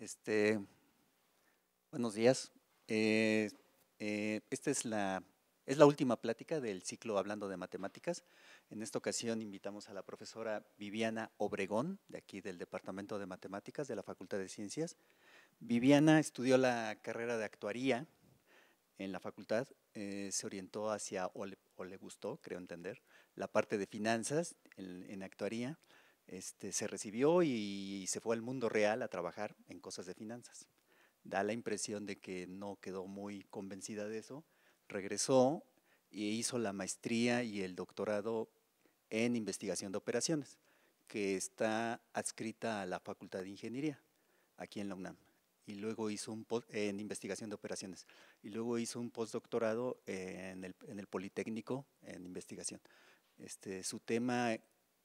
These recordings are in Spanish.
Este, buenos días. Eh, eh, esta es la, última plática del ciclo Hablando de Matemáticas. En esta ocasión invitamos a la profesora Viviana Obregón, de aquí del Departamento de Matemáticas de la Facultad de Ciencias. Viviana estudió la carrera de actuaría en la facultad, eh, se orientó hacia, o le, gustó, creo entender, la parte de finanzas en actuaría. Este, se recibió y se fue al mundo real a trabajar en cosas de finanzas. Da la impresión de que no quedó muy convencida de eso. Regresó e hizo la maestría y el doctorado en investigación de operaciones, que está adscrita a la Facultad de Ingeniería, aquí en la UNAM. Y luego hizo un en investigación de operaciones. Y luego hizo un postdoctorado en el, en el Politécnico en investigación. Este, su tema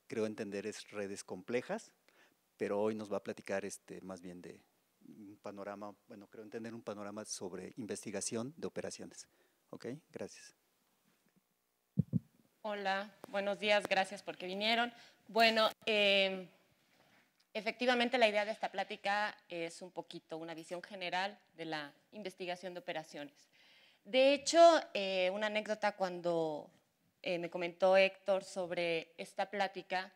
creo entender es redes complejas, pero hoy nos va a platicar este, más bien de un panorama, bueno, creo entender un panorama sobre investigación de operaciones. Ok, gracias. Hola, buenos días, gracias porque vinieron. Bueno, em, efectivamente la idea de esta plática es un poquito una visión general de la investigación de operaciones. De hecho, eh, una anécdota cuando eh, me comentó Héctor sobre esta plática,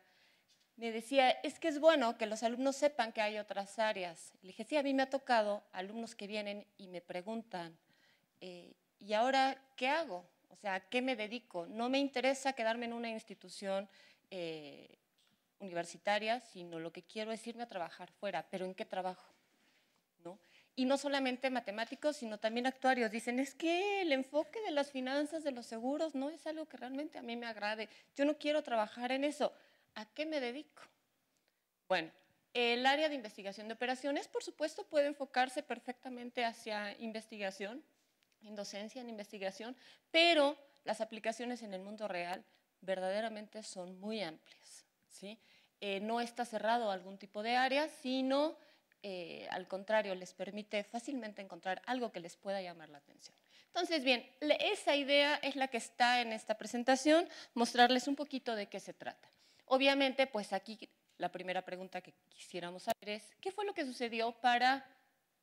me decía, es que es bueno que los alumnos sepan que hay otras áreas. Le dije, sí, a mí me ha tocado alumnos que vienen y me preguntan, eh, ¿y ahora qué hago? O sea, ¿a qué me dedico? No me interesa quedarme en una institución eh, universitaria, sino lo que quiero es irme a trabajar fuera, pero ¿en qué trabajo? y no solamente matemáticos, sino también actuarios, dicen, es que el enfoque de las finanzas, de los seguros, no es algo que realmente a mí me agrade. Yo no quiero trabajar en eso. ¿A qué me dedico? Bueno, el área de investigación de operaciones, por supuesto, puede enfocarse perfectamente hacia investigación, en docencia, en investigación, pero las aplicaciones en el mundo real verdaderamente son muy amplias. ¿sí? Eh, no está cerrado algún tipo de área, sino eh, al contrario, les permite fácilmente encontrar algo que les pueda llamar la atención. Entonces, bien, esa idea es la que está en esta presentación, mostrarles un poquito de qué se trata. Obviamente, pues aquí la primera pregunta que quisiéramos saber es, ¿qué fue lo que sucedió para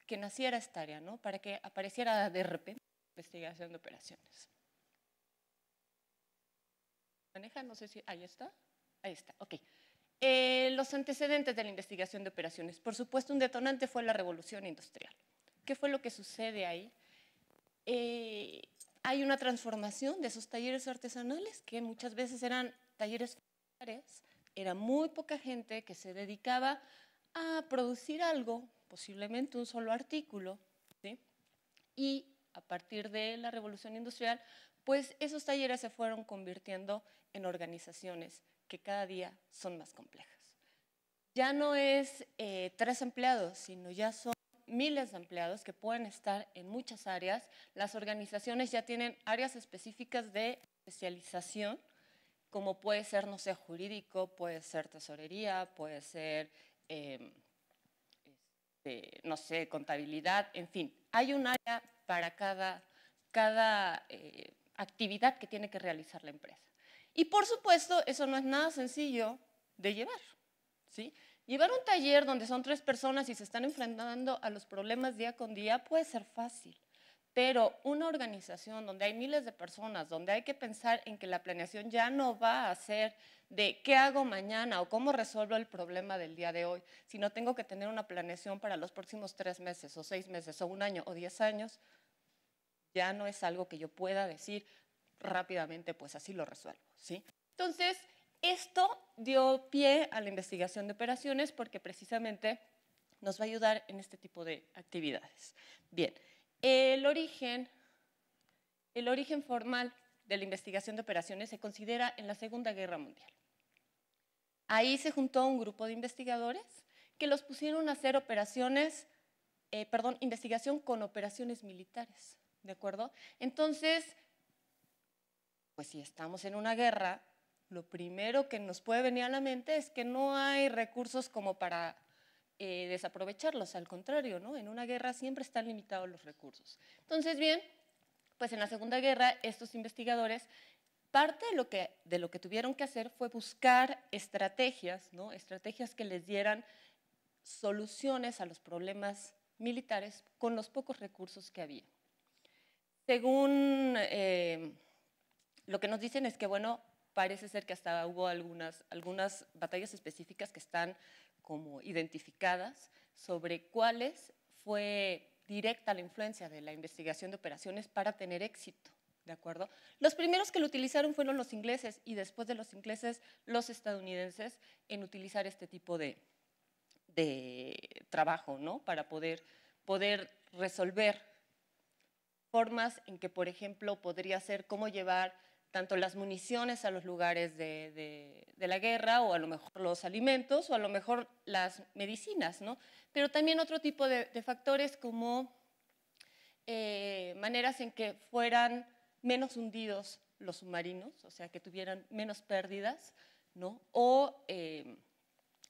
que naciera esta área, ¿no? para que apareciera de repente investigación de operaciones? ¿Maneja? No sé si... Ahí está. Ahí está, ok. Eh, los antecedentes de la investigación de operaciones. Por supuesto, un detonante fue la revolución industrial. ¿Qué fue lo que sucede ahí? Eh, hay una transformación de esos talleres artesanales que muchas veces eran talleres familiares, era muy poca gente que se dedicaba a producir algo, posiblemente un solo artículo, y a partir de la revolución industrial, pues esos talleres se fueron convirtiendo en organizaciones que cada día son más complejas. Ya no es eh, tres empleados, sino ya son miles de empleados que pueden estar en muchas áreas. Las organizaciones ya tienen áreas específicas de especialización, como puede ser, no sé, jurídico, puede ser tesorería, puede ser, em, este, no sé, contabilidad, en fin. Hay un área para cada, cada eh, actividad que tiene que realizar la empresa. Y por supuesto, eso no es nada sencillo de llevar. ¿sí? Llevar un taller donde son tres personas y se están enfrentando a los problemas día con día puede ser fácil, pero una organización donde hay miles de personas, donde hay que pensar en que la planeación ya no va a ser de qué hago mañana o cómo resuelvo el problema del día de hoy, sino tengo que tener una planeación para los próximos tres meses o seis meses o un año o diez años, ya no es algo que yo pueda decir rápidamente, pues así lo resuelvo. Entonces, esto dio pie a la investigación de operaciones porque precisamente nos va a ayudar en este tipo de actividades. Bien, el origen, el origen formal de la investigación de operaciones se considera en la Segunda Guerra Mundial. Ahí se juntó un grupo de investigadores que los pusieron a hacer operaciones, eh, perdón, investigación con operaciones militares, ¿de acuerdo? Entonces, pues si estamos en una guerra, lo primero que nos puede venir a la mente es que no hay recursos como para eh, desaprovecharlos, al contrario, ¿no? En una guerra siempre están limitados los recursos. Entonces, bien, pues en la Segunda Guerra estos investigadores, parte de lo que, de lo que tuvieron que hacer fue buscar estrategias, ¿no? Estrategias que les dieran soluciones a los problemas militares con los pocos recursos que había. Según... Eh, lo que nos dicen es que, bueno, parece ser que hasta hubo algunas, algunas batallas específicas que están como identificadas sobre cuáles fue directa la influencia de la investigación de operaciones para tener éxito. ¿De acuerdo? Los primeros que lo utilizaron fueron los ingleses y después de los ingleses, los estadounidenses en utilizar este tipo de, trabajo, ¿no? Para poder, poder resolver formas en que, por ejemplo, podría ser cómo llevar tanto las municiones a los lugares de, la guerra o a lo mejor los alimentos o a lo mejor las medicinas, ¿no? Pero también otro tipo de, factores como eh, maneras en que fueran menos hundidos los submarinos, o sea, que tuvieran menos pérdidas, ¿no? O em,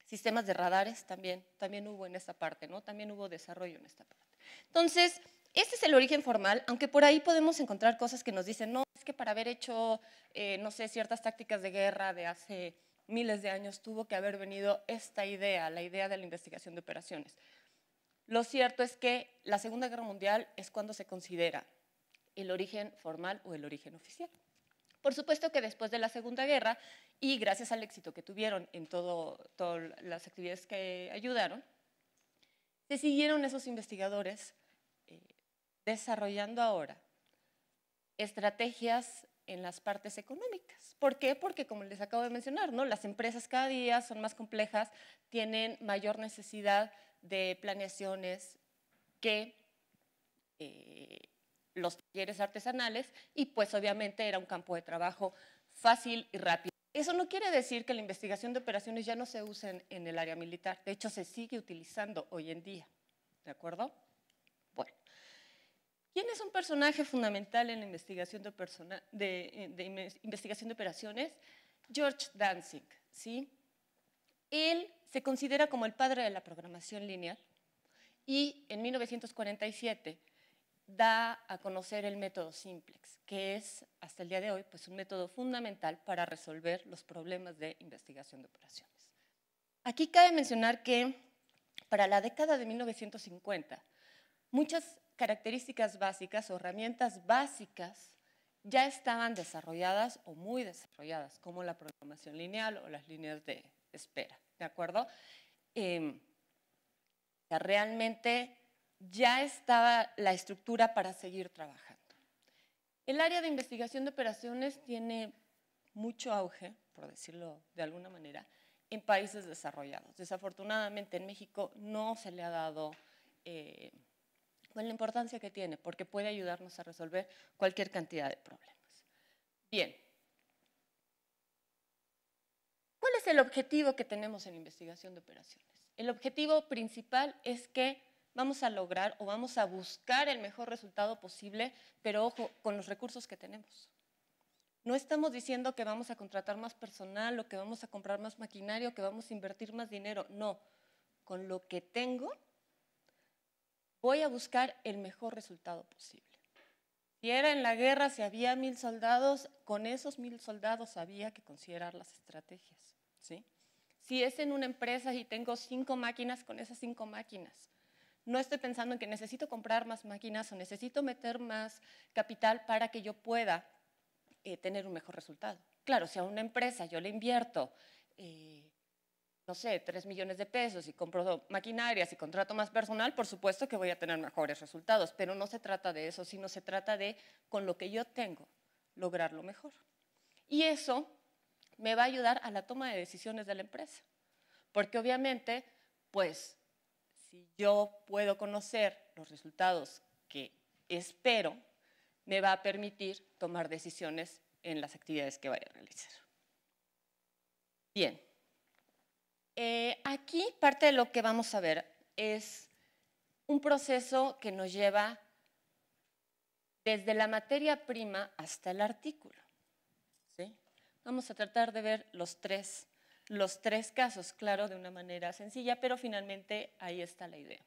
sistemas de radares también, también hubo en esta parte, ¿no? También hubo desarrollo en esta parte. Entonces, este es el origen formal, aunque por ahí podemos encontrar cosas que nos dicen, no, es que para haber hecho, eh, no sé, ciertas tácticas de guerra de hace miles de años tuvo que haber venido esta idea, la idea de la investigación de operaciones. Lo cierto es que la Segunda Guerra Mundial es cuando se considera el origen formal o el origen oficial. Por supuesto que después de la Segunda Guerra, y gracias al éxito que tuvieron en todas las actividades que ayudaron, se siguieron esos investigadores desarrollando ahora estrategias en las partes económicas. ¿Por qué? Porque como les acabo de mencionar, ¿no? las empresas cada día son más complejas, tienen mayor necesidad de planeaciones que eh, los talleres artesanales y pues obviamente era un campo de trabajo fácil y rápido. Eso no quiere decir que la investigación de operaciones ya no se use en el área militar, de hecho se sigue utilizando hoy en día, ¿de acuerdo? ¿Quién es un personaje fundamental en la investigación de, de, eh, investigación de operaciones? George Danzig, ¿sí? Él se considera como el padre de la programación lineal y en 1947 da a conocer el método simplex, que es hasta el día de hoy pues, un método fundamental para resolver los problemas de investigación de operaciones. Aquí cabe mencionar que para la década de 1950 muchas características básicas o herramientas básicas ya estaban desarrolladas o muy desarrolladas, como la programación lineal o las líneas de espera, ¿de acuerdo? Em, realmente ya estaba la estructura para seguir trabajando. El área de investigación de operaciones tiene mucho auge, por decirlo de alguna manera, en países desarrollados. Desafortunadamente en México no se le ha dado... Eh, con la importancia que tiene, porque puede ayudarnos a resolver cualquier cantidad de problemas. Bien. ¿Cuál es el objetivo que tenemos en investigación de operaciones? El objetivo principal es que vamos a lograr o vamos a buscar el mejor resultado posible, pero ojo, con los recursos que tenemos. No estamos diciendo que vamos a contratar más personal o que vamos a comprar más maquinario, que vamos a invertir más dinero, no. Con lo que tengo voy a buscar el mejor resultado posible. Si era en la guerra, si había mil soldados, con esos mil soldados había que considerar las estrategias. ¿sí? Si es en una empresa y tengo cinco máquinas, con esas cinco máquinas. No estoy pensando en que necesito comprar más máquinas o necesito meter más capital para que yo pueda eh, tener un mejor resultado. Claro, si a una empresa yo le invierto eh, no sé, 3 millones de pesos y compro maquinarias y contrato más personal, por supuesto que voy a tener mejores resultados, pero no se trata de eso, sino se trata de, con lo que yo tengo, lograrlo mejor. Y eso me va a ayudar a la toma de decisiones de la empresa, porque obviamente, pues, si yo puedo conocer los resultados que espero, me va a permitir tomar decisiones en las actividades que vaya a realizar. Bien. Eh, aquí parte de lo que vamos a ver es un proceso que nos lleva desde la materia prima hasta el artículo. Vamos a tratar de ver los tres, los tres casos, claro, de una manera sencilla, pero finalmente ahí está la idea.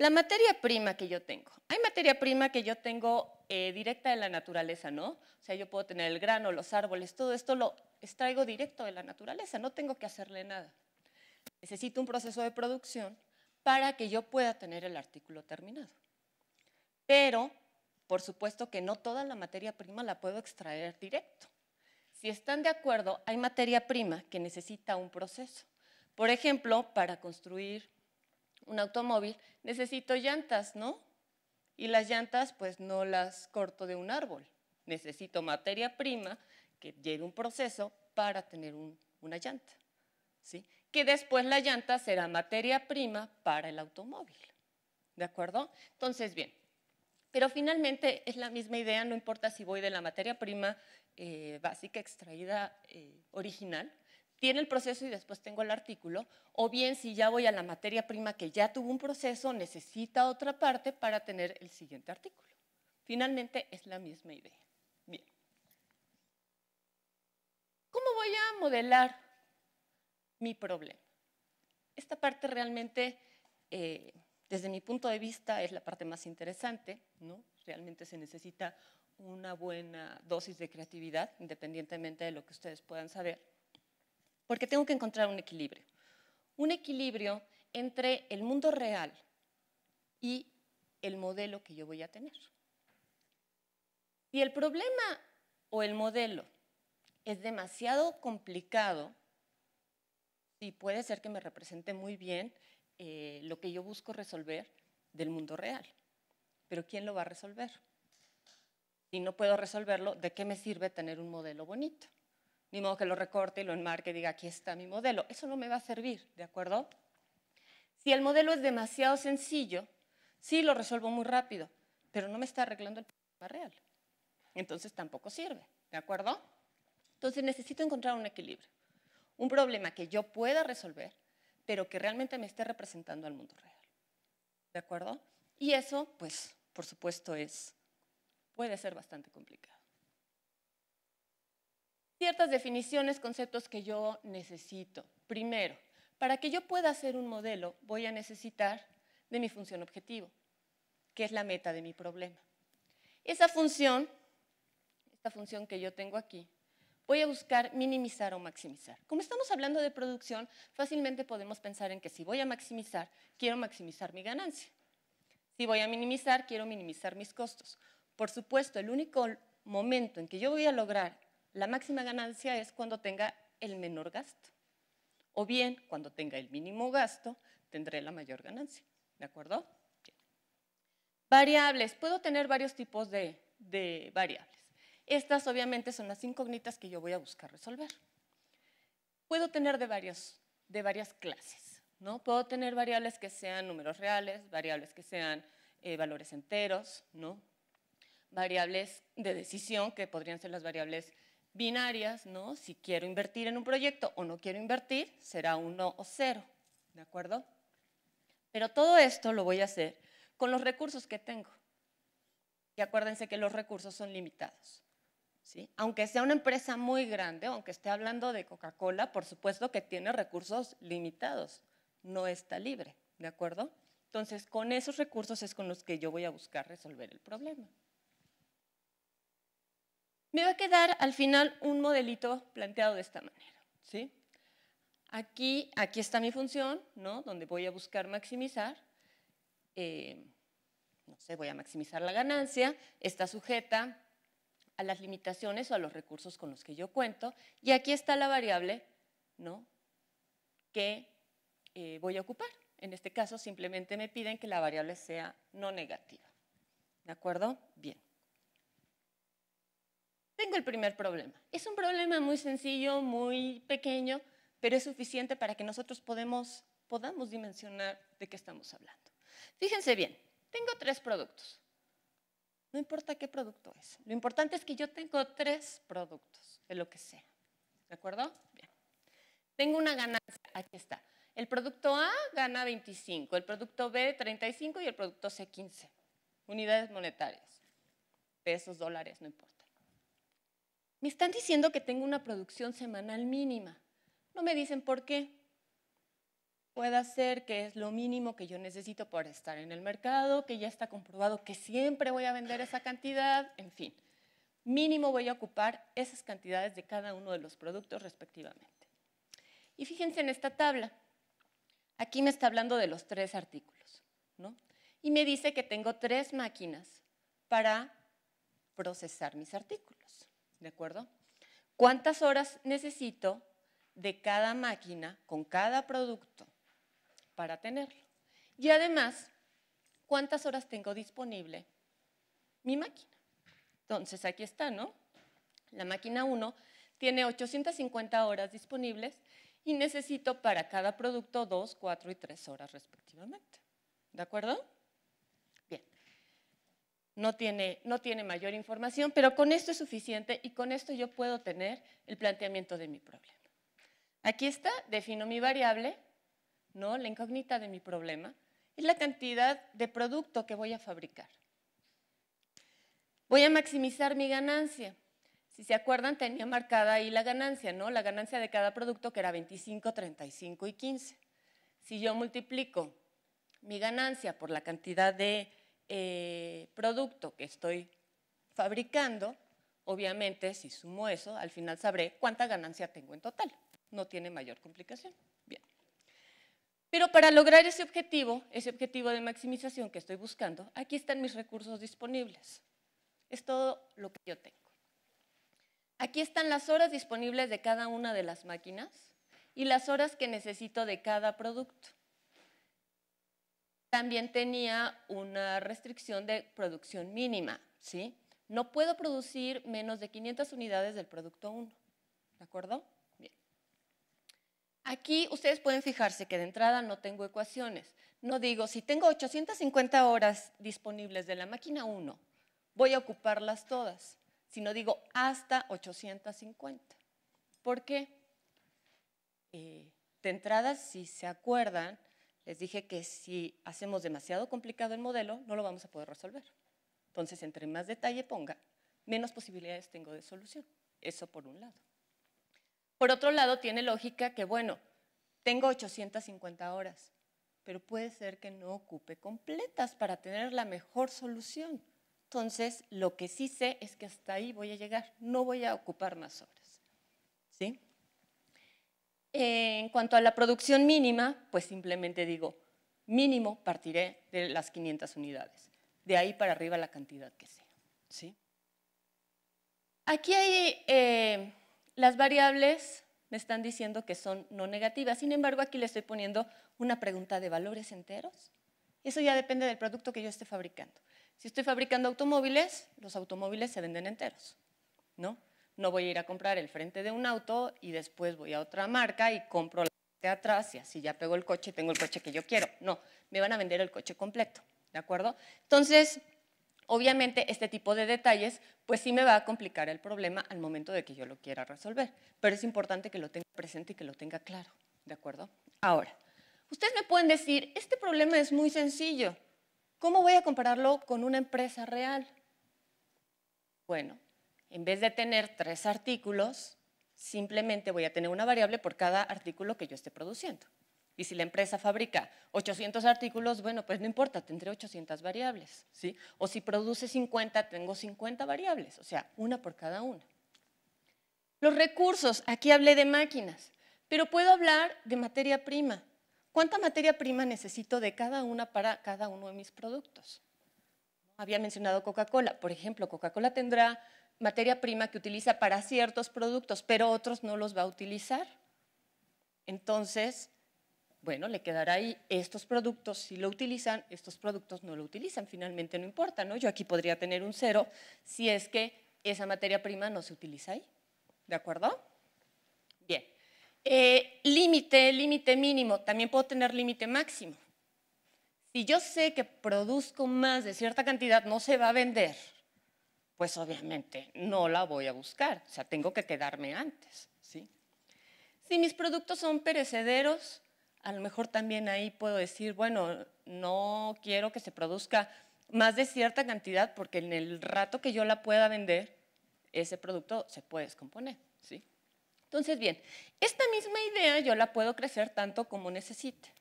La materia prima que yo tengo. Hay materia prima que yo tengo eh, directa de la naturaleza, ¿no? O sea, yo puedo tener el grano, los árboles, todo esto lo extraigo directo de la naturaleza, no tengo que hacerle nada. Necesito un proceso de producción para que yo pueda tener el artículo terminado. Pero, por supuesto que no toda la materia prima la puedo extraer directo. Si están de acuerdo, hay materia prima que necesita un proceso. Por ejemplo, para construir un automóvil, necesito llantas, ¿no? Y las llantas pues no las corto de un árbol. Necesito materia prima que lleve un proceso para tener una llanta, ¿sí? Que después la llanta será materia prima para el automóvil, ¿de acuerdo? Entonces, bien, pero finalmente es la misma idea, no importa si voy de la materia prima eh, básica extraída eh, original, tiene el proceso y después tengo el artículo, o bien si ya voy a la materia prima que ya tuvo un proceso, necesita otra parte para tener el siguiente artículo. Finalmente es la misma idea. Bien. ¿Cómo voy a modelar mi problema? Esta parte realmente, eh, desde mi punto de vista, es la parte más interesante, ¿no? Realmente se necesita una buena dosis de creatividad, independientemente de lo que ustedes puedan saber porque tengo que encontrar un equilibrio. Un equilibrio entre el mundo real y el modelo que yo voy a tener. Si el problema o el modelo es demasiado complicado, sí puede ser que me represente muy bien eh, lo que yo busco resolver del mundo real. Pero ¿quién lo va a resolver? Si no puedo resolverlo, ¿de qué me sirve tener un modelo bonito? Ni modo que lo recorte y lo enmarque y diga, aquí está mi modelo. Eso no me va a servir, ¿de acuerdo? Si el modelo es demasiado sencillo, sí lo resuelvo muy rápido, pero no me está arreglando el problema real. Entonces tampoco sirve, ¿de acuerdo? Entonces necesito encontrar un equilibrio. Un problema que yo pueda resolver, pero que realmente me esté representando al mundo real. ¿De acuerdo? Y eso, pues, por supuesto, es, puede ser bastante complicado ciertas definiciones, conceptos que yo necesito. Primero, para que yo pueda hacer un modelo, voy a necesitar de mi función objetivo, que es la meta de mi problema. Esa función, esta función que yo tengo aquí, voy a buscar minimizar o maximizar. Como estamos hablando de producción, fácilmente podemos pensar en que si voy a maximizar, quiero maximizar mi ganancia. Si voy a minimizar, quiero minimizar mis costos. Por supuesto, el único momento en que yo voy a lograr la máxima ganancia es cuando tenga el menor gasto. O bien, cuando tenga el mínimo gasto, tendré la mayor ganancia. ¿De acuerdo? Variables. Puedo tener varios tipos de, variables. Estas obviamente son las incógnitas que yo voy a buscar resolver. Puedo tener de, de varias clases. ¿no? Puedo tener variables que sean números reales, variables que sean eh, valores enteros, ¿no? variables de decisión, que podrían ser las variables binarias, ¿no? Si quiero invertir en un proyecto o no quiero invertir, será uno o cero, ¿de acuerdo? Pero todo esto lo voy a hacer con los recursos que tengo. Y acuérdense que los recursos son limitados. ¿sí? Aunque sea una empresa muy grande, aunque esté hablando de Coca-Cola, por supuesto que tiene recursos limitados, no está libre, ¿de acuerdo? Entonces, con esos recursos es con los que yo voy a buscar resolver el problema me va a quedar al final un modelito planteado de esta manera. ¿sí? Aquí, aquí está mi función, ¿no? donde voy a buscar maximizar. Eh, no sé, voy a maximizar la ganancia, está sujeta a las limitaciones o a los recursos con los que yo cuento. Y aquí está la variable ¿no? que eh, voy a ocupar. En este caso, simplemente me piden que la variable sea no negativa. ¿De acuerdo? Bien. Tengo el primer problema. Es un problema muy sencillo, muy pequeño, pero es suficiente para que nosotros podamos dimensionar de qué estamos hablando. Fíjense bien, tengo tres productos. No importa qué producto es. Lo importante es que yo tengo tres productos, de lo que sea. ¿De acuerdo? Bien. Tengo una ganancia, aquí está. El producto A gana 25, el producto B 35 y el producto C 15. Unidades monetarias, pesos, dólares, no importa me están diciendo que tengo una producción semanal mínima. No me dicen por qué. Puede ser que es lo mínimo que yo necesito para estar en el mercado, que ya está comprobado que siempre voy a vender esa cantidad, en fin. Mínimo voy a ocupar esas cantidades de cada uno de los productos respectivamente. Y fíjense en esta tabla. Aquí me está hablando de los tres artículos, ¿no? Y me dice que tengo tres máquinas para procesar mis artículos. ¿de acuerdo? ¿Cuántas horas necesito de cada máquina con cada producto para tenerlo? Y además, ¿cuántas horas tengo disponible mi máquina? Entonces, aquí está, ¿no? La máquina 1 tiene 850 horas disponibles y necesito para cada producto 2, 4 y 3 horas respectivamente. ¿De acuerdo? no tiene, no tiene mayor información, pero con esto es suficiente y con esto yo puedo tener el planteamiento de mi problema. Aquí está, defino mi variable, ¿no? la incógnita de mi problema, y la cantidad de producto que voy a fabricar. Voy a maximizar mi ganancia. Si se acuerdan, tenía marcada ahí la ganancia, ¿no? La ganancia de cada producto que era 25, 35 y 15. Si yo multiplico mi ganancia por la cantidad de eh, producto que estoy fabricando, obviamente si sumo eso, al final sabré cuánta ganancia tengo en total. No tiene mayor complicación. Bien. Pero para lograr ese objetivo, ese objetivo de maximización que estoy buscando, aquí están mis recursos disponibles. Es todo lo que yo tengo. Aquí están las horas disponibles de cada una de las máquinas y las horas que necesito de cada producto también tenía una restricción de producción mínima, ¿sí? No puedo producir menos de 500 unidades del producto 1, ¿de acuerdo? Bien. Aquí ustedes pueden fijarse que de entrada no tengo ecuaciones. No digo, si tengo 850 horas disponibles de la máquina 1, voy a ocuparlas todas, sino digo hasta 850. ¿Por qué? Eh, de entrada, si se acuerdan, les dije que si hacemos demasiado complicado el modelo, no lo vamos a poder resolver. Entonces, entre más detalle ponga, menos posibilidades tengo de solución. Eso por un lado. Por otro lado, tiene lógica que, bueno, tengo 850 horas, pero puede ser que no ocupe completas para tener la mejor solución. Entonces, lo que sí sé es que hasta ahí voy a llegar, no voy a ocupar más horas. ¿Sí? Eh, en cuanto a la producción mínima, pues simplemente digo, mínimo partiré de las 500 unidades. De ahí para arriba la cantidad que sea. ¿sí? Aquí hay eh, las variables, me están diciendo que son no negativas. Sin embargo, aquí le estoy poniendo una pregunta de valores enteros. Eso ya depende del producto que yo esté fabricando. Si estoy fabricando automóviles, los automóviles se venden enteros, ¿no? No voy a ir a comprar el frente de un auto y después voy a otra marca y compro la parte de atrás y así ya pego el coche y tengo el coche que yo quiero. No, me van a vender el coche completo, ¿de acuerdo? Entonces, obviamente este tipo de detalles pues sí me va a complicar el problema al momento de que yo lo quiera resolver, pero es importante que lo tenga presente y que lo tenga claro, ¿de acuerdo? Ahora, ustedes me pueden decir, este problema es muy sencillo, ¿cómo voy a compararlo con una empresa real? Bueno, en vez de tener tres artículos, simplemente voy a tener una variable por cada artículo que yo esté produciendo. Y si la empresa fabrica 800 artículos, bueno, pues no importa, tendré 800 variables, ¿sí? O si produce 50, tengo 50 variables, o sea, una por cada una. Los recursos, aquí hablé de máquinas, pero puedo hablar de materia prima. ¿Cuánta materia prima necesito de cada una para cada uno de mis productos? Había mencionado Coca-Cola, por ejemplo, Coca-Cola tendrá materia prima que utiliza para ciertos productos, pero otros no los va a utilizar. Entonces, bueno, le quedará ahí estos productos, si lo utilizan, estos productos no lo utilizan, finalmente no importa, ¿no? Yo aquí podría tener un cero si es que esa materia prima no se utiliza ahí, ¿de acuerdo? Bien. Eh, límite, límite mínimo, también puedo tener límite máximo. Si yo sé que produzco más de cierta cantidad, no se va a vender, pues obviamente no la voy a buscar, o sea, tengo que quedarme antes. Si mis productos son perecederos, a lo mejor también ahí puedo decir, bueno, no quiero que se produzca más de cierta cantidad porque en el rato que yo la pueda vender, ese producto se puede descomponer. Entonces, bien, esta misma idea yo la puedo crecer tanto como necesite.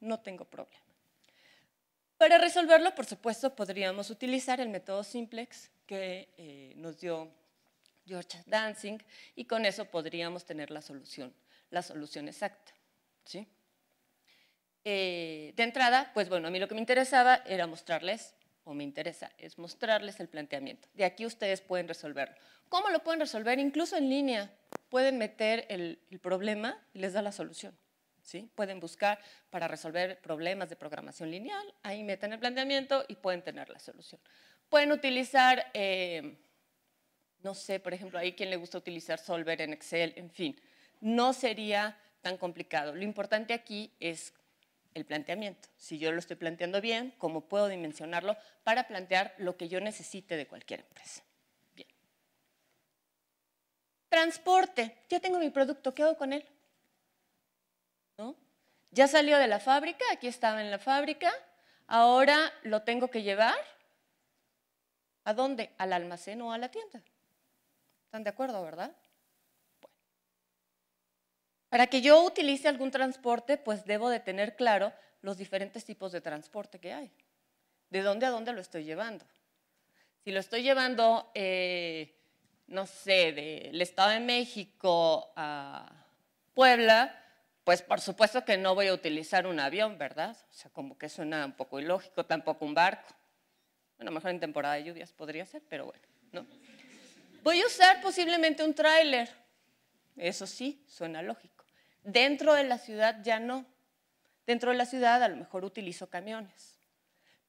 No tengo problema. Para resolverlo, por supuesto, podríamos utilizar el método simplex que eh, nos dio George Dancing y con eso podríamos tener la solución, la solución exacta. ¿sí? Eh, de entrada, pues bueno, a mí lo que me interesaba era mostrarles, o me interesa, es mostrarles el planteamiento. De aquí ustedes pueden resolverlo. ¿Cómo lo pueden resolver? Incluso en línea. Pueden meter el, el problema y les da la solución. ¿Sí? Pueden buscar para resolver problemas de programación lineal, ahí meten el planteamiento y pueden tener la solución. Pueden utilizar, eh, no sé, por ejemplo, ahí quien le gusta utilizar Solver en Excel, en fin, no sería tan complicado. Lo importante aquí es el planteamiento. Si yo lo estoy planteando bien, cómo puedo dimensionarlo para plantear lo que yo necesite de cualquier empresa. Bien. Transporte. Ya tengo mi producto, ¿qué hago con él? ¿No? Ya salió de la fábrica, aquí estaba en la fábrica, ahora lo tengo que llevar ¿A dónde? ¿Al almacén o a la tienda? ¿Están de acuerdo, verdad? Bueno. Para que yo utilice algún transporte, pues debo de tener claro los diferentes tipos de transporte que hay. ¿De dónde a dónde lo estoy llevando? Si lo estoy llevando, eh, no sé, del Estado de México a Puebla, pues por supuesto que no voy a utilizar un avión, ¿verdad? O sea, como que suena un poco ilógico, tampoco un barco. Bueno, mejor en temporada de lluvias podría ser, pero bueno, ¿no? Voy a usar posiblemente un tráiler. Eso sí, suena lógico. Dentro de la ciudad ya no. Dentro de la ciudad a lo mejor utilizo camiones.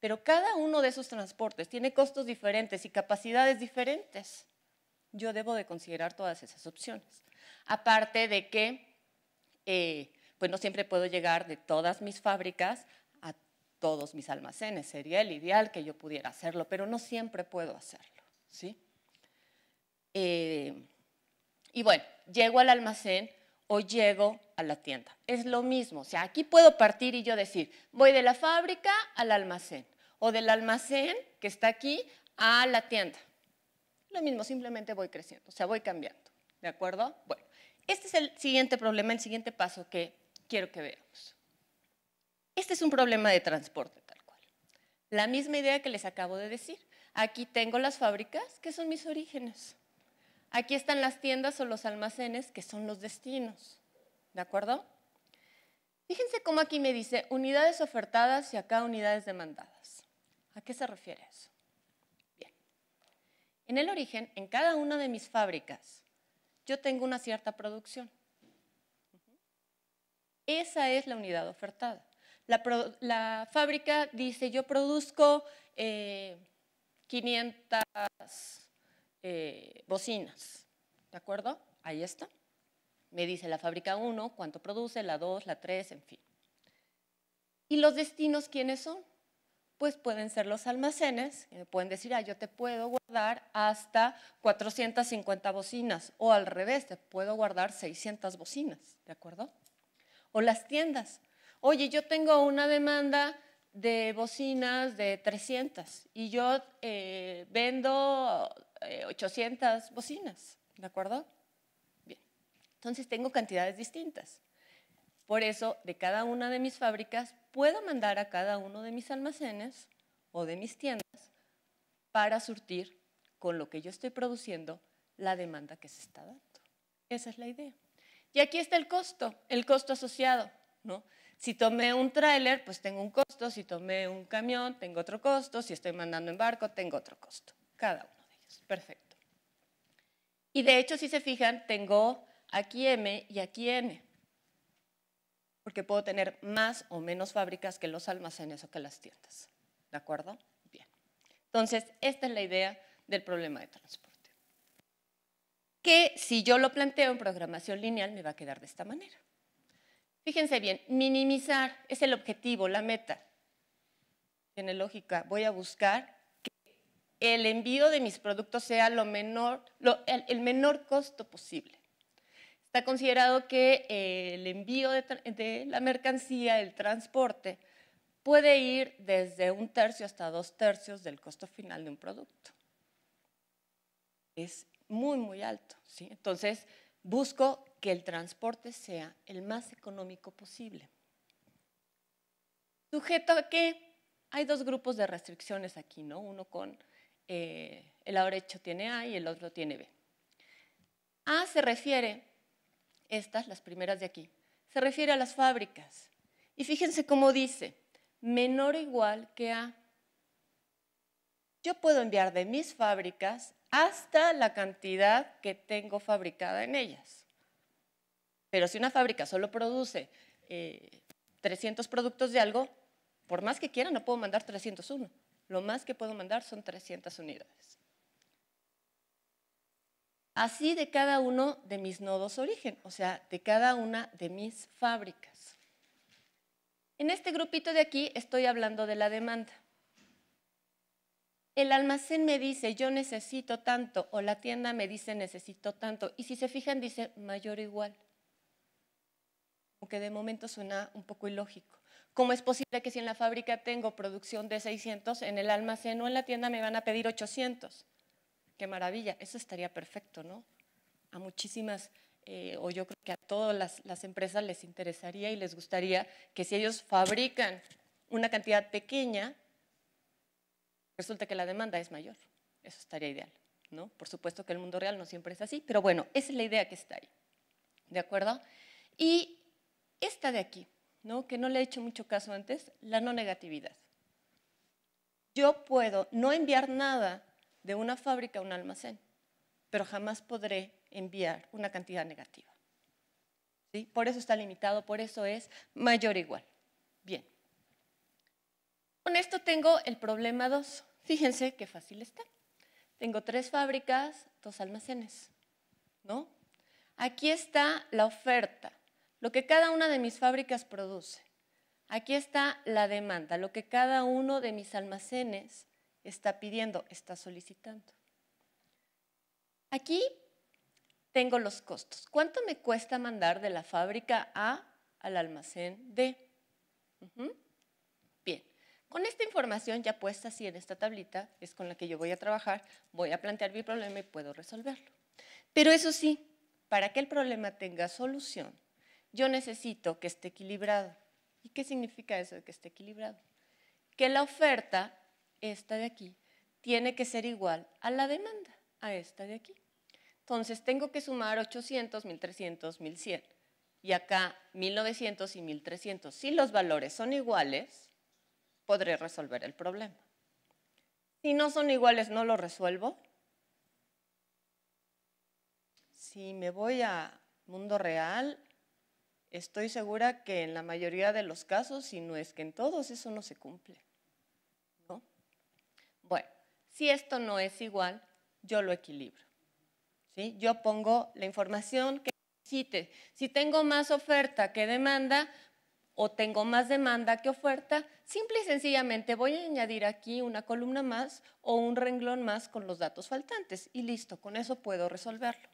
Pero cada uno de esos transportes tiene costos diferentes y capacidades diferentes. Yo debo de considerar todas esas opciones. Aparte de que, eh, pues no siempre puedo llegar de todas mis fábricas todos mis almacenes. Sería el ideal que yo pudiera hacerlo, pero no siempre puedo hacerlo. ¿sí? Eh, y bueno, llego al almacén o llego a la tienda. Es lo mismo. O sea, aquí puedo partir y yo decir, voy de la fábrica al almacén o del almacén que está aquí a la tienda. Lo mismo, simplemente voy creciendo, o sea, voy cambiando. ¿De acuerdo? Bueno, este es el siguiente problema, el siguiente paso que quiero que veamos. Este es un problema de transporte tal cual. La misma idea que les acabo de decir. Aquí tengo las fábricas, que son mis orígenes. Aquí están las tiendas o los almacenes, que son los destinos. ¿De acuerdo? Fíjense cómo aquí me dice unidades ofertadas y acá unidades demandadas. ¿A qué se refiere eso? Bien. En el origen, en cada una de mis fábricas, yo tengo una cierta producción. Esa es la unidad ofertada. La, fábrica dice, yo produzco 500 eh, eh, bocinas, ¿de acuerdo? Ahí está. Me dice la fábrica 1 cuánto produce, la 2, la 3, en fin. ¿Y los destinos quiénes son? Pues pueden ser los almacenes, pueden decir, ah, yo te puedo guardar hasta 450 bocinas, o al revés, te puedo guardar 600 bocinas, ¿de acuerdo? O las tiendas, oye, yo tengo una demanda de bocinas de 300 y yo eh, vendo 800 eh, bocinas, ¿de acuerdo? Bien, entonces tengo cantidades distintas. Por eso, de cada una de mis fábricas, puedo mandar a cada uno de mis almacenes o de mis tiendas para surtir con lo que yo estoy produciendo la demanda que se está dando. Esa es la idea. Y aquí está el costo, el costo asociado, ¿no? Si tomé un tráiler, pues tengo un costo, si tomé un camión, tengo otro costo, si estoy mandando en barco, tengo otro costo, cada uno de ellos. Perfecto. Y de hecho, si se fijan, tengo aquí M y aquí N, porque puedo tener más o menos fábricas que los almacenes o que las tiendas. ¿De acuerdo? Bien. Entonces, esta es la idea del problema de transporte. Que si yo lo planteo en programación lineal, me va a quedar de esta manera. Fíjense bien, minimizar es el objetivo, la meta. Tiene lógica, voy a buscar que el envío de mis productos sea el, menor costo posible. Está considerado que eh, el envío de, la mercancía, el transporte, puede ir desde un tercio hasta dos tercios del costo final de un producto. Es muy, muy alto. ¿sí? Entonces, busco que el transporte sea el más económico posible. Sujeto a que hay dos grupos de restricciones aquí, ¿no? Uno con eh, el el hecho tiene A y el otro tiene B. A se refiere, estas, las primeras de aquí, se refiere a las fábricas. Y fíjense cómo dice, menor o igual que A. Yo puedo enviar de mis fábricas hasta la cantidad que tengo fabricada en ellas. Pero si una fábrica solo produce 300 eh, productos de algo, por más que quiera no puedo mandar 301. Lo más que puedo mandar son 300 unidades. Así de cada uno de mis nodos origen, o sea, de cada una de mis fábricas. En este grupito de aquí estoy hablando de la demanda. El almacén me dice yo necesito tanto o la tienda me dice necesito tanto y si se fijan dice mayor o igual aunque de momento suena un poco ilógico. ¿Cómo es posible que si en la fábrica tengo producción de 600, en el almacén o en la tienda me van a pedir 800? Qué maravilla, eso estaría perfecto, ¿no? A muchísimas, eh, o yo creo que a todas las, empresas les interesaría y les gustaría que si ellos fabrican una cantidad pequeña, resulta que la demanda es mayor. Eso estaría ideal, ¿no? Por supuesto que el mundo real no siempre es así, pero bueno, esa es la idea que está ahí, ¿de acuerdo? Y esta de aquí, ¿no? que no le he hecho mucho caso antes, la no negatividad. Yo puedo no enviar nada de una fábrica a un almacén, pero jamás podré enviar una cantidad negativa. ¿Sí? Por eso está limitado, por eso es mayor o igual. Bien. Con esto tengo el problema 2. Fíjense qué fácil está. Tengo tres fábricas, dos almacenes, ¿no? Aquí está la oferta lo que cada una de mis fábricas produce. Aquí está la demanda, lo que cada uno de mis almacenes está pidiendo, está solicitando. Aquí tengo los costos. ¿Cuánto me cuesta mandar de la fábrica A al almacén D? Bien, con esta información ya puesta así en esta tablita, es con la que yo voy a trabajar, voy a plantear mi problema y puedo resolverlo. Pero eso sí, para que el problema tenga solución, yo necesito que esté equilibrado. ¿Y qué significa eso de que esté equilibrado? Que la oferta, esta de aquí, tiene que ser igual a la demanda, a esta de aquí. Entonces tengo que sumar 800, 1300, 1100 y acá 1900 y 1300. Si los valores son iguales, podré resolver el problema. Si no son iguales, ¿no lo resuelvo? Si me voy a mundo real, Estoy segura que en la mayoría de los casos, si no es que en todos, eso no se cumple. Bueno, si esto no es igual, yo lo equilibro. Yo pongo la información que necesite. Si tengo más oferta que demanda o tengo más demanda que oferta, simple y sencillamente voy a añadir aquí una columna más o un renglón más con los datos faltantes y listo, con eso puedo resolverlo.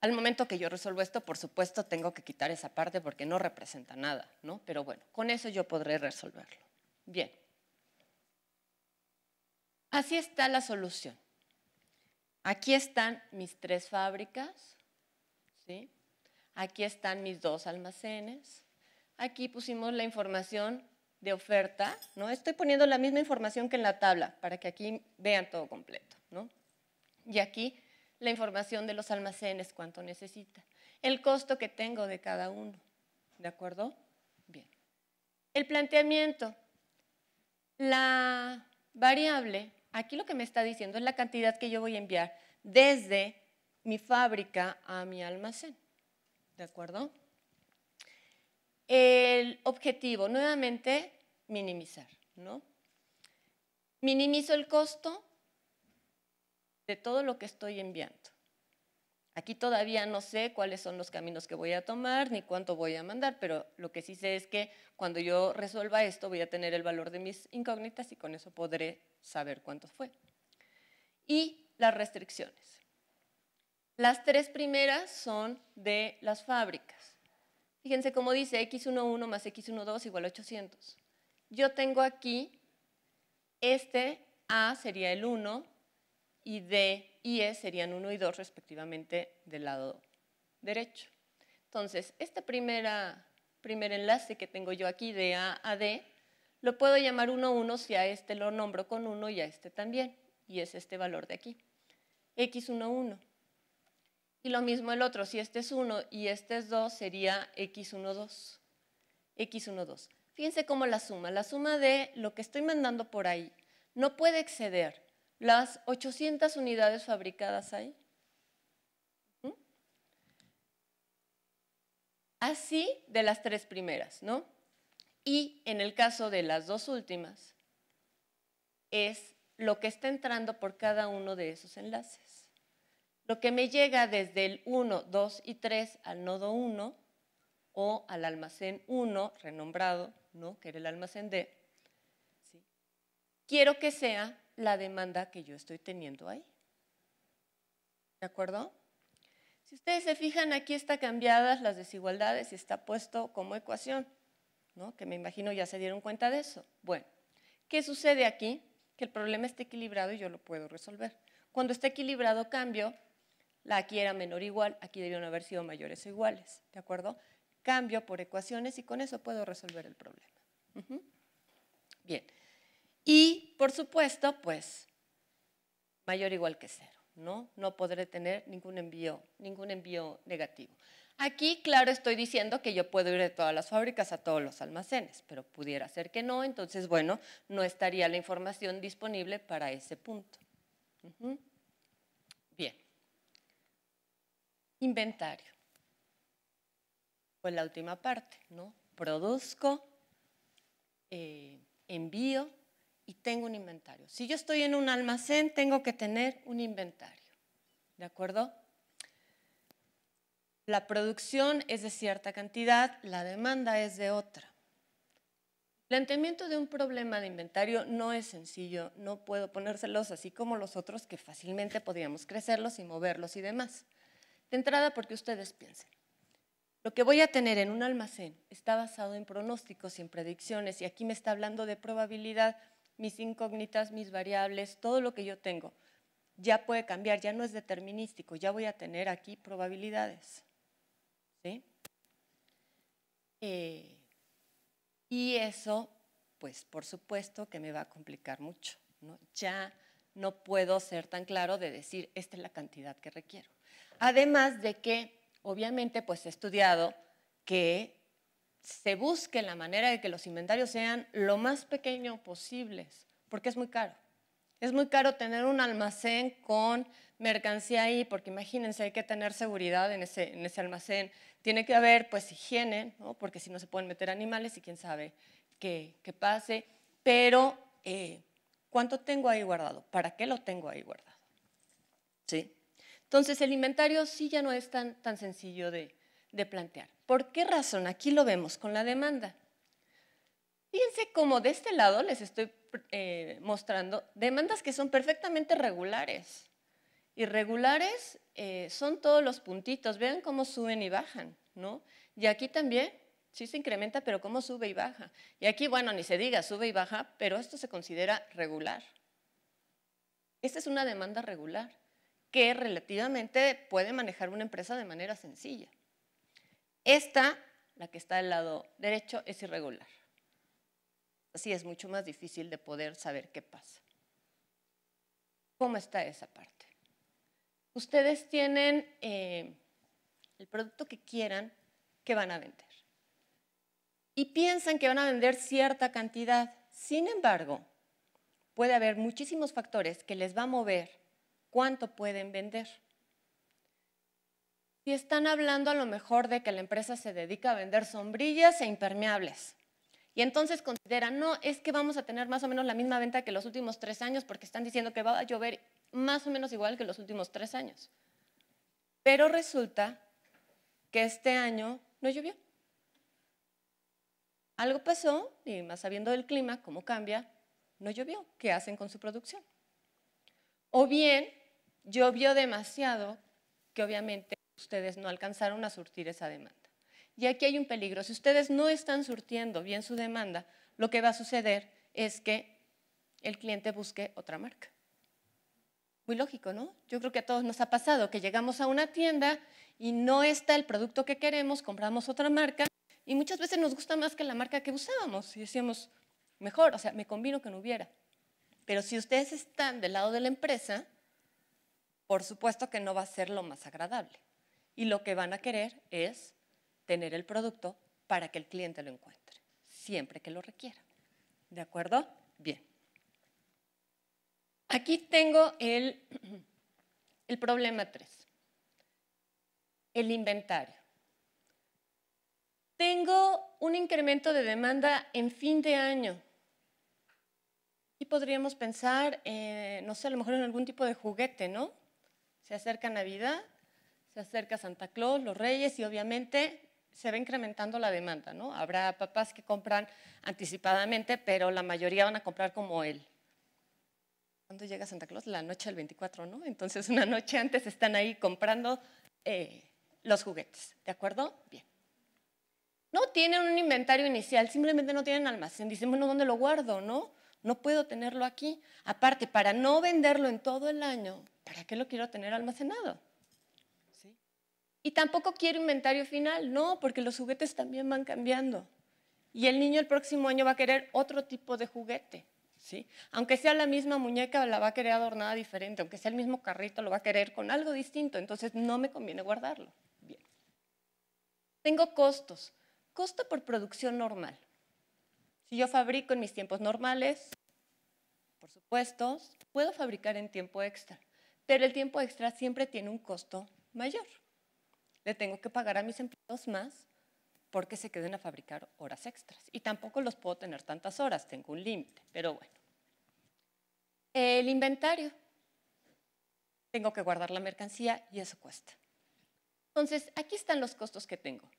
Al momento que yo resuelvo esto, por supuesto, tengo que quitar esa parte porque no representa nada, ¿no? Pero bueno, con eso yo podré resolverlo. Bien. Así está la solución. Aquí están mis tres fábricas, ¿sí? Aquí están mis dos almacenes. Aquí pusimos la información de oferta, ¿no? Estoy poniendo la misma información que en la tabla para que aquí vean todo completo, ¿no? Y aquí la información de los almacenes, cuánto necesita, el costo que tengo de cada uno. ¿De acuerdo? Bien. El planteamiento, la variable, aquí lo que me está diciendo es la cantidad que yo voy a enviar desde mi fábrica a mi almacén. ¿De acuerdo? El objetivo, nuevamente, minimizar, ¿no? Minimizo el costo de todo lo que estoy enviando. Aquí todavía no sé cuáles son los caminos que voy a tomar ni cuánto voy a mandar, pero lo que sí sé es que cuando yo resuelva esto voy a tener el valor de mis incógnitas y con eso podré saber cuánto fue. Y las restricciones. Las tres primeras son de las fábricas. Fíjense cómo dice X11 más X12 igual a 800. Yo tengo aquí, este A sería el 1, y D y E serían 1 y 2 respectivamente del lado derecho. Entonces, este primer enlace que tengo yo aquí de A a D, lo puedo llamar 1, 1 si a este lo nombro con 1 y a este también, y es este valor de aquí, x1, 1. Y lo mismo el otro, si este es 1 y este es 2, sería x1, 2. x1, 2. Fíjense cómo la suma, la suma de lo que estoy mandando por ahí no puede exceder las 800 unidades fabricadas ahí. ¿Mm? Así de las tres primeras, ¿no? Y en el caso de las dos últimas, es lo que está entrando por cada uno de esos enlaces. Lo que me llega desde el 1, 2 y 3 al nodo 1 o al almacén 1, renombrado, ¿no? que era el almacén D, quiero que sea la demanda que yo estoy teniendo ahí. ¿De acuerdo? Si ustedes se fijan, aquí está cambiadas las desigualdades y está puesto como ecuación, ¿no? que me imagino ya se dieron cuenta de eso. Bueno, ¿qué sucede aquí? Que el problema está equilibrado y yo lo puedo resolver. Cuando está equilibrado cambio, la aquí era menor o igual, aquí debieron haber sido mayores o iguales, ¿de acuerdo? Cambio por ecuaciones y con eso puedo resolver el problema. Bien, y, por supuesto, pues mayor o igual que cero, ¿no? No podré tener ningún envío, ningún envío negativo. Aquí, claro, estoy diciendo que yo puedo ir de todas las fábricas a todos los almacenes, pero pudiera ser que no, entonces, bueno, no estaría la información disponible para ese punto. Bien. Inventario. Pues la última parte, ¿no? Produzco, eh, envío y tengo un inventario. Si yo estoy en un almacén, tengo que tener un inventario. ¿De acuerdo? La producción es de cierta cantidad, la demanda es de otra. El planteamiento de un problema de inventario no es sencillo, no puedo ponérselos así como los otros que fácilmente podríamos crecerlos y moverlos y demás. De entrada, porque ustedes piensen, lo que voy a tener en un almacén está basado en pronósticos y en predicciones y aquí me está hablando de probabilidad mis incógnitas, mis variables, todo lo que yo tengo, ya puede cambiar, ya no es determinístico, ya voy a tener aquí probabilidades. ¿sí? Eh, y eso, pues por supuesto que me va a complicar mucho. Ya no puedo ser tan claro de decir, esta es la cantidad que requiero. Además de que, obviamente, pues he estudiado que se busque la manera de que los inventarios sean lo más pequeño posibles, porque es muy caro. Es muy caro tener un almacén con mercancía ahí, porque imagínense, hay que tener seguridad en ese, almacén. Tiene que haber, pues, higiene, ¿no? porque si no se pueden meter animales y quién sabe qué, pase. Pero, eh, ¿cuánto tengo ahí guardado? ¿Para qué lo tengo ahí guardado? ¿Sí? Entonces, el inventario sí ya no es tan, sencillo de plantear. ¿Por qué razón? Aquí lo vemos con la demanda. Fíjense cómo de este lado les estoy eh, mostrando demandas que son perfectamente regulares. Irregulares eh, son todos los puntitos, vean cómo suben y bajan, ¿no? Y aquí también sí se incrementa, pero cómo sube y baja. Y aquí, bueno, ni se diga, sube y baja, pero esto se considera regular. Esta es una demanda regular que relativamente puede manejar una empresa de manera sencilla. Esta, la que está del lado derecho, es irregular. Así es mucho más difícil de poder saber qué pasa. ¿Cómo está esa parte? Ustedes tienen eh, el producto que quieran que van a vender. Y piensan que van a vender cierta cantidad. Sin embargo, puede haber muchísimos factores que les va a mover cuánto pueden vender y están hablando a lo mejor de que la empresa se dedica a vender sombrillas e impermeables. Y entonces consideran, no, es que vamos a tener más o menos la misma venta que los últimos tres años porque están diciendo que va a llover más o menos igual que los últimos tres años. Pero resulta que este año no llovió. Algo pasó y más sabiendo del clima, cómo cambia, no llovió. ¿Qué hacen con su producción? O bien llovió demasiado que obviamente ustedes no alcanzaron a surtir esa demanda. Y aquí hay un peligro. Si ustedes no están surtiendo bien su demanda, lo que va a suceder es que el cliente busque otra marca. Muy lógico, ¿no? Yo creo que a todos nos ha pasado que llegamos a una tienda y no está el producto que queremos, compramos otra marca y muchas veces nos gusta más que la marca que usábamos y decíamos, mejor, o sea, me convino que no hubiera. Pero si ustedes están del lado de la empresa, por supuesto que no va a ser lo más agradable y lo que van a querer es tener el producto para que el cliente lo encuentre, siempre que lo requiera. ¿De acuerdo? Bien. Aquí tengo el, problema 3, el inventario. Tengo un incremento de demanda en fin de año. Y podríamos pensar, eh, no sé, a lo mejor en algún tipo de juguete, ¿no? Se acerca Navidad, se acerca Santa Claus, los Reyes y obviamente se va incrementando la demanda, ¿no? Habrá papás que compran anticipadamente, pero la mayoría van a comprar como él. ¿Cuándo llega Santa Claus? La noche del 24, ¿no? Entonces una noche antes están ahí comprando eh, los juguetes, ¿de acuerdo? Bien. No tienen un inventario inicial, simplemente no tienen almacén. Dicen, bueno, ¿dónde lo guardo, no? No puedo tenerlo aquí. Aparte, para no venderlo en todo el año, ¿para qué lo quiero tener almacenado? Y tampoco quiero inventario final, no, porque los juguetes también van cambiando. Y el niño el próximo año va a querer otro tipo de juguete. ¿Sí? Aunque sea la misma muñeca, la va a querer adornada diferente, aunque sea el mismo carrito, lo va a querer con algo distinto, entonces no me conviene guardarlo. Bien. Tengo costos. Costo por producción normal. Si yo fabrico en mis tiempos normales, por supuesto, puedo fabricar en tiempo extra, pero el tiempo extra siempre tiene un costo mayor le tengo que pagar a mis empleados más porque se queden a fabricar horas extras. Y tampoco los puedo tener tantas horas, tengo un límite, pero bueno. El inventario. Tengo que guardar la mercancía y eso cuesta. Entonces, aquí están los costos que tengo.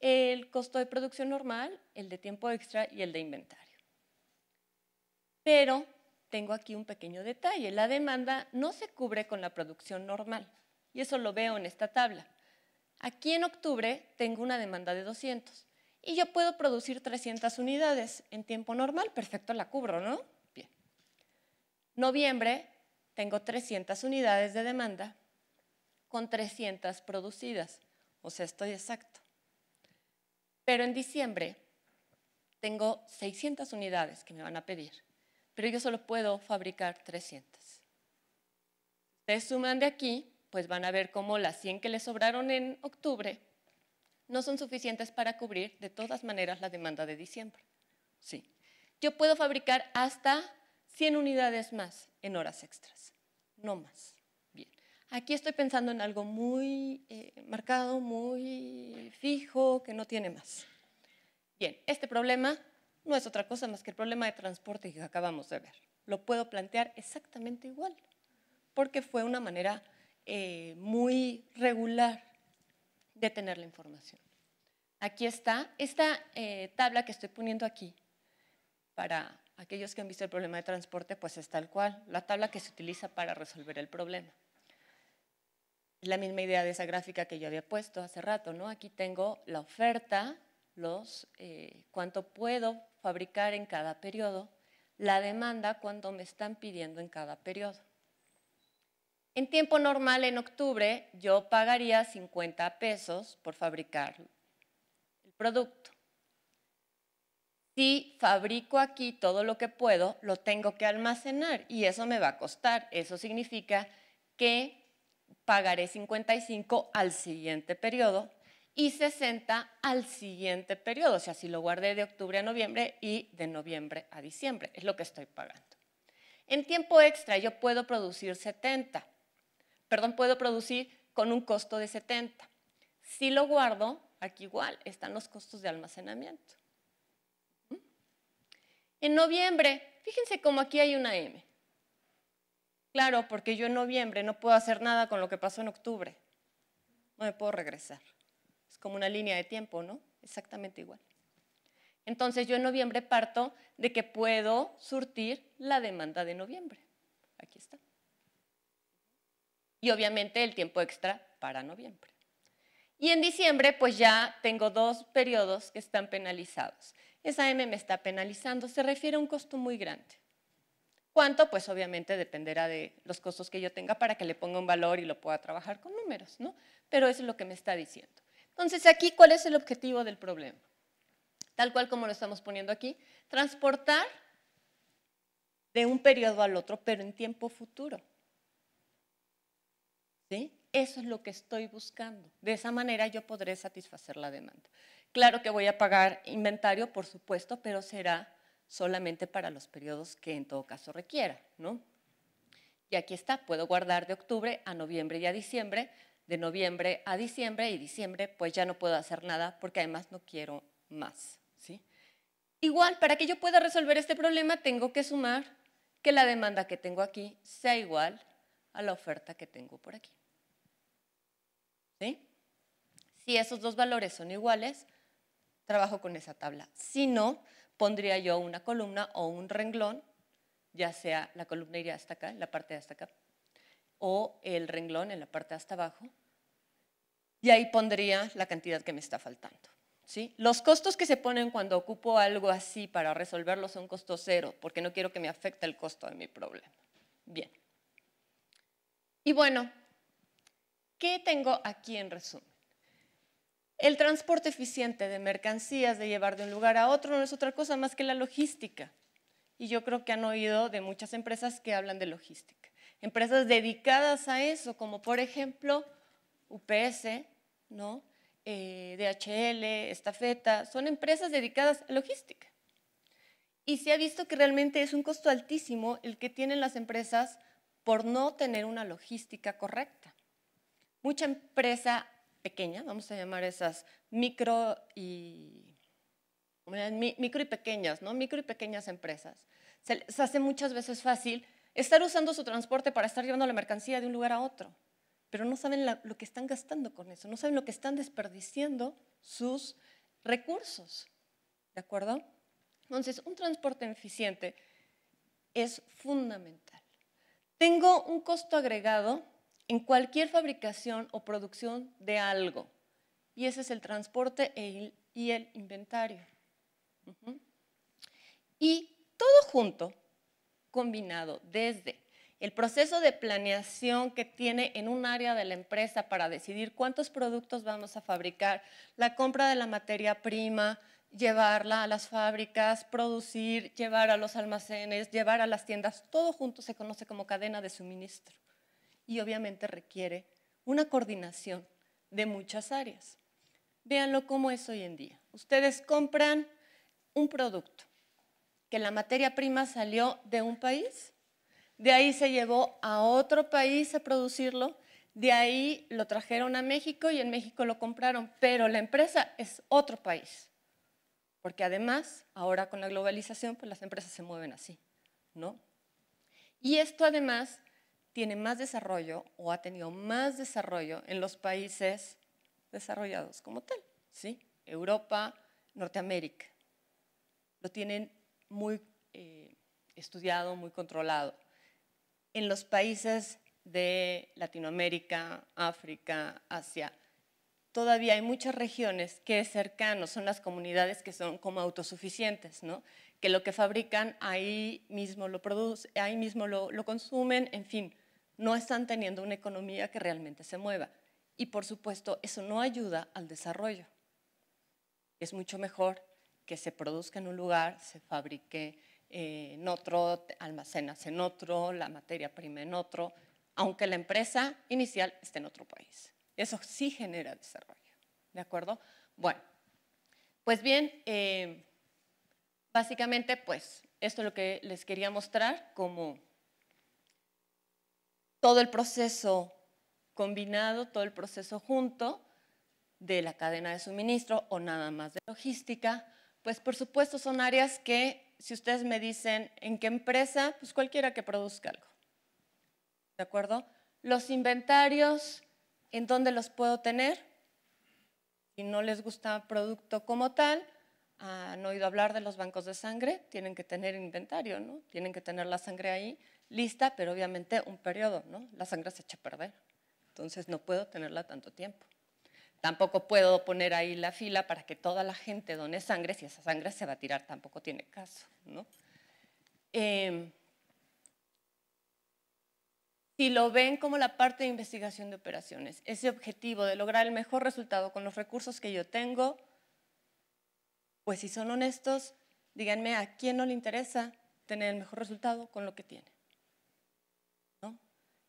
El costo de producción normal, el de tiempo extra y el de inventario. Pero tengo aquí un pequeño detalle. La demanda no se cubre con la producción normal. Y eso lo veo en esta tabla. Aquí en octubre tengo una demanda de 200 y yo puedo producir 300 unidades en tiempo normal, perfecto, la cubro, ¿no? Bien. Noviembre tengo 300 unidades de demanda con 300 producidas, o sea, estoy exacto. Pero en diciembre tengo 600 unidades que me van a pedir, pero yo solo puedo fabricar 300. Ustedes suman de aquí pues van a ver cómo las 100 que le sobraron en octubre no son suficientes para cubrir de todas maneras la demanda de diciembre. Sí. Yo puedo fabricar hasta 100 unidades más en horas extras, no más. Bien. Aquí estoy pensando en algo muy eh, marcado, muy fijo, que no tiene más. Bien, este problema no es otra cosa más que el problema de transporte que acabamos de ver. Lo puedo plantear exactamente igual, porque fue una manera eh, muy regular de tener la información. Aquí está, esta eh, tabla que estoy poniendo aquí, para aquellos que han visto el problema de transporte, pues es tal cual, la tabla que se utiliza para resolver el problema. La misma idea de esa gráfica que yo había puesto hace rato, ¿no? Aquí tengo la oferta, los, eh, cuánto puedo fabricar en cada periodo, la demanda, cuánto me están pidiendo en cada periodo. En tiempo normal, en octubre, yo pagaría 50 pesos por fabricar el producto. Si fabrico aquí todo lo que puedo, lo tengo que almacenar y eso me va a costar. Eso significa que pagaré 55 al siguiente periodo y 60 al siguiente periodo. O sea, si lo guardé de octubre a noviembre y de noviembre a diciembre, es lo que estoy pagando. En tiempo extra yo puedo producir 70 perdón, puedo producir con un costo de 70. Si lo guardo, aquí igual están los costos de almacenamiento. ¿Mm? En noviembre, fíjense cómo aquí hay una M. Claro, porque yo en noviembre no puedo hacer nada con lo que pasó en octubre. No me puedo regresar. Es como una línea de tiempo, ¿no? Exactamente igual. Entonces yo en noviembre parto de que puedo surtir la demanda de noviembre. Aquí está y obviamente el tiempo extra para noviembre. Y en diciembre, pues ya tengo dos periodos que están penalizados. Esa M me está penalizando, se refiere a un costo muy grande. ¿Cuánto? Pues obviamente dependerá de los costos que yo tenga para que le ponga un valor y lo pueda trabajar con números, ¿no? Pero eso es lo que me está diciendo. Entonces, aquí, ¿cuál es el objetivo del problema? Tal cual como lo estamos poniendo aquí, transportar de un periodo al otro, pero en tiempo futuro. Eso es lo que estoy buscando. De esa manera yo podré satisfacer la demanda. Claro que voy a pagar inventario, por supuesto, pero será solamente para los periodos que en todo caso requiera, Y aquí está, puedo guardar de octubre a noviembre y a diciembre, de noviembre a diciembre y diciembre pues ya no puedo hacer nada porque además no quiero más, ¿sí? Igual, para que yo pueda resolver este problema tengo que sumar que la demanda que tengo aquí sea igual a la oferta que tengo por aquí. ¿Sí? Si esos dos valores son iguales, trabajo con esa tabla. Si no, pondría yo una columna o un renglón, ya sea la columna iría hasta acá, la parte de hasta acá, o el renglón en la parte hasta abajo, y ahí pondría la cantidad que me está faltando. ¿Sí? Los costos que se ponen cuando ocupo algo así para resolverlo son costos cero, porque no quiero que me afecte el costo de mi problema. Bien. Y bueno, ¿qué tengo aquí en resumen? El transporte eficiente de mercancías, de llevar de un lugar a otro, no es otra cosa más que la logística. Y yo creo que han oído de muchas empresas que hablan de logística. Empresas dedicadas a eso, como por ejemplo UPS, ¿no? Eh, DHL, Estafeta, son empresas dedicadas a logística. Y se ha visto que realmente es un costo altísimo el que tienen las empresas por no tener una logística correcta. Mucha empresa pequeña, vamos a llamar esas micro y micro y pequeñas, ¿no? Micro y pequeñas empresas. Se hace muchas veces fácil estar usando su transporte para estar llevando la mercancía de un lugar a otro, pero no saben lo que están gastando con eso, no saben lo que están desperdiciando sus recursos, ¿de acuerdo? Entonces, un transporte eficiente es fundamental. Tengo un costo agregado en cualquier fabricación o producción de algo, y ese es el transporte e y el inventario. Y todo junto, combinado desde el proceso de planeación que tiene en un área de la empresa para decidir cuántos productos vamos a fabricar, la compra de la materia prima, llevarla a las fábricas, producir, llevar a los almacenes, llevar a las tiendas, todo junto se conoce como cadena de suministro. Y obviamente requiere una coordinación de muchas áreas. Véanlo cómo es hoy en día. Ustedes compran un producto, que la materia prima salió de un país, de ahí se llevó a otro país a producirlo, de ahí lo trajeron a México y en México lo compraron, pero la empresa es otro país. Porque además, ahora con la globalización, pues las empresas se mueven así, ¿no? Y esto además tiene más desarrollo o ha tenido más desarrollo en los países desarrollados como tal, ¿sí? Europa, Norteamérica. Lo tienen muy eh, estudiado, muy controlado. En los países de Latinoamérica, África, Asia, todavía hay muchas regiones que cercanos son las comunidades que son como autosuficientes, que lo que fabrican ahí mismo lo producen, ahí mismo lo, consumen, en fin, no están teniendo una economía que realmente se mueva. Y por supuesto, eso no ayuda al desarrollo. Es mucho mejor que se produzca en un lugar, se fabrique eh, en otro, almacenas en otro, la materia prima en otro, aunque la empresa inicial esté en otro país. Eso sí genera desarrollo. ¿De acuerdo? Bueno, pues bien, eh, básicamente, pues esto es lo que les quería mostrar como todo el proceso combinado, todo el proceso junto de la cadena de suministro o nada más de logística, pues por supuesto son áreas que si ustedes me dicen en qué empresa, pues cualquiera que produzca algo. ¿De acuerdo? Los inventarios, ¿En dónde los puedo tener? Si no les gusta producto como tal, ah, han oído hablar de los bancos de sangre, tienen que tener inventario, ¿no? Tienen que tener la sangre ahí lista, pero obviamente un periodo, ¿no? La sangre se echa a perder, entonces no puedo tenerla tanto tiempo. Tampoco puedo poner ahí la fila para que toda la gente done sangre, si esa sangre se va a tirar tampoco tiene caso, ¿no? Em, si lo ven como la parte de investigación de operaciones, ese objetivo de lograr el mejor resultado con los recursos que yo tengo, pues si son honestos, díganme a quién no le interesa tener el mejor resultado con lo que tiene. ¿No?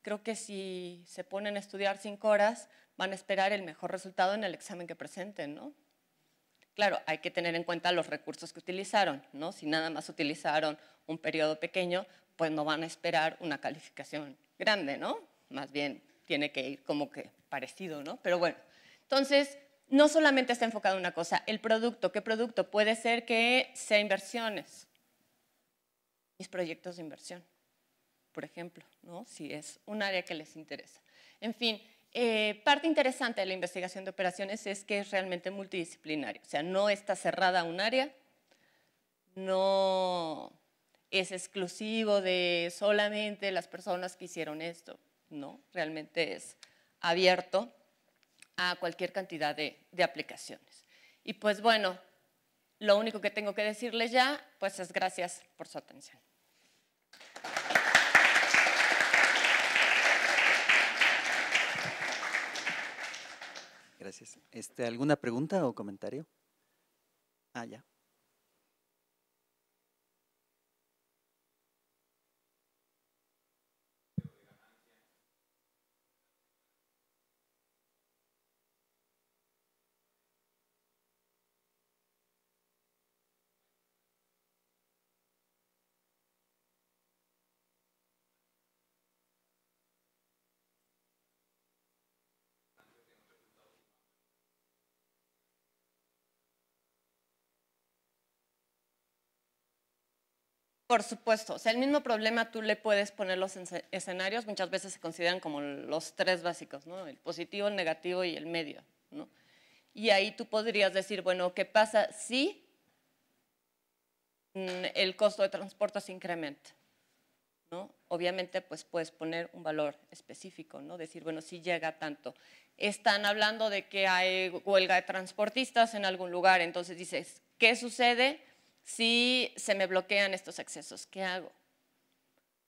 Creo que si se ponen a estudiar cinco horas, van a esperar el mejor resultado en el examen que presenten, Claro, hay que tener en cuenta los recursos que utilizaron, ¿no? Si nada más utilizaron un periodo pequeño, pues no van a esperar una calificación grande, ¿no? Más bien tiene que ir como que parecido, ¿no? Pero bueno, entonces no solamente está enfocado en una cosa, el producto, ¿qué producto? Puede ser que sea inversiones, mis proyectos de inversión, por ejemplo, ¿no? Si es un área que les interesa. En fin, eh, parte interesante de la investigación de operaciones es que es realmente multidisciplinario, o sea, no está cerrada un área, no es exclusivo de solamente las personas que hicieron esto. No, realmente es abierto a cualquier cantidad de, aplicaciones. Y pues bueno, lo único que tengo que decirles ya, pues es gracias por su atención. Gracias. Este, ¿Alguna pregunta o comentario? Ah, ya. Por supuesto, o sea, el mismo problema tú le puedes poner los escenarios, muchas veces se consideran como los tres básicos, ¿no? El positivo, el negativo y el medio, ¿no? Y ahí tú podrías decir, bueno, ¿qué pasa si mm, el costo de transporte se incrementa? ¿No? Obviamente, pues puedes poner un valor específico, ¿no? Decir, bueno, si llega tanto. Están hablando de que hay huelga de transportistas en algún lugar, entonces dices, ¿qué sucede? si se me bloquean estos accesos, ¿qué hago?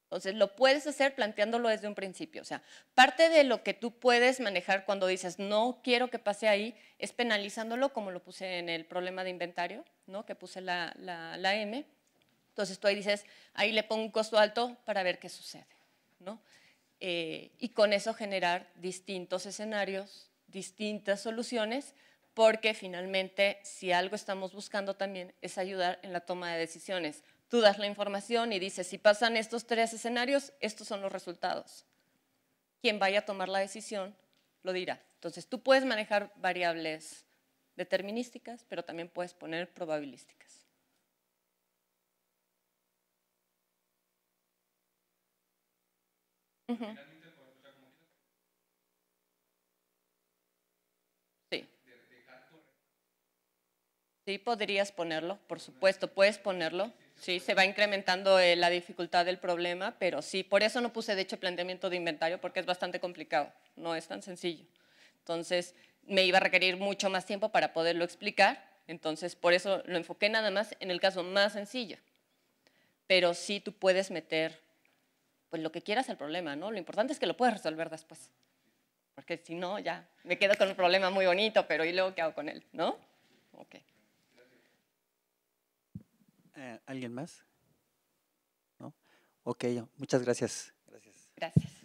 Entonces, lo puedes hacer planteándolo desde un principio. O sea, parte de lo que tú puedes manejar cuando dices, no quiero que pase ahí, es penalizándolo, como lo puse en el problema de inventario, ¿no? que puse la, M. Entonces, tú ahí dices, ahí le pongo un costo alto para ver qué sucede. Eh, y con eso generar distintos escenarios, distintas soluciones porque finalmente si algo estamos buscando también es ayudar en la toma de decisiones. Tú das la información y dices, si pasan estos tres escenarios, estos son los resultados. Quien vaya a tomar la decisión lo dirá. Entonces tú puedes manejar variables determinísticas, pero también puedes poner probabilísticas. Sí, podrías ponerlo, por supuesto, puedes ponerlo. Sí, se va incrementando eh, la dificultad del problema, pero sí, por eso no puse de hecho planteamiento de inventario, porque es bastante complicado, no es tan sencillo. Entonces, me iba a requerir mucho más tiempo para poderlo explicar, entonces por eso lo enfoqué nada más en el caso más sencillo. Pero sí tú puedes meter pues lo que quieras al problema, ¿no? Lo importante es que lo puedas resolver después. Porque si no, ya me quedo con un problema muy bonito, pero ¿y luego qué hago con él? ¿No? Okay. Eh, ¿Alguien más? ¿No? Ok, muchas gracias. Gracias. Gracias.